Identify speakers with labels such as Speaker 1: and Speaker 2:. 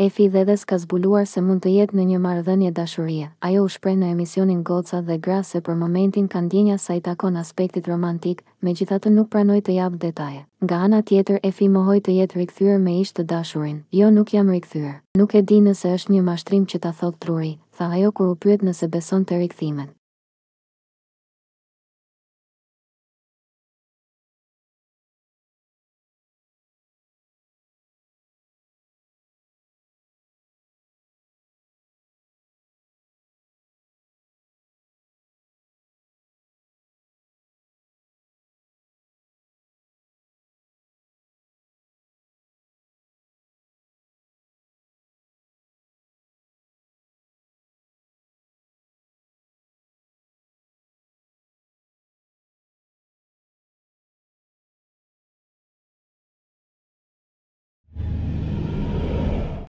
Speaker 1: Efi dhe dhe s'ka zbuluar se mund të jetë në një marrëdhënie dashurie. Ajo u shpreh në emisionin Goca dhe Gra se për momentin ka ndjenja sa i takon aspektit romantik, megjithatë nuk pranoi të jap detaje. Nga ana tjetër, Efi mohoi të jetë rikthyer me ish të dashurin. Jo, nuk jam rikthyer. Nuk e di nëse është një mashtrim që ta thot truri,
Speaker 2: tha ajo kur u pyet nëse beson te rikthimet.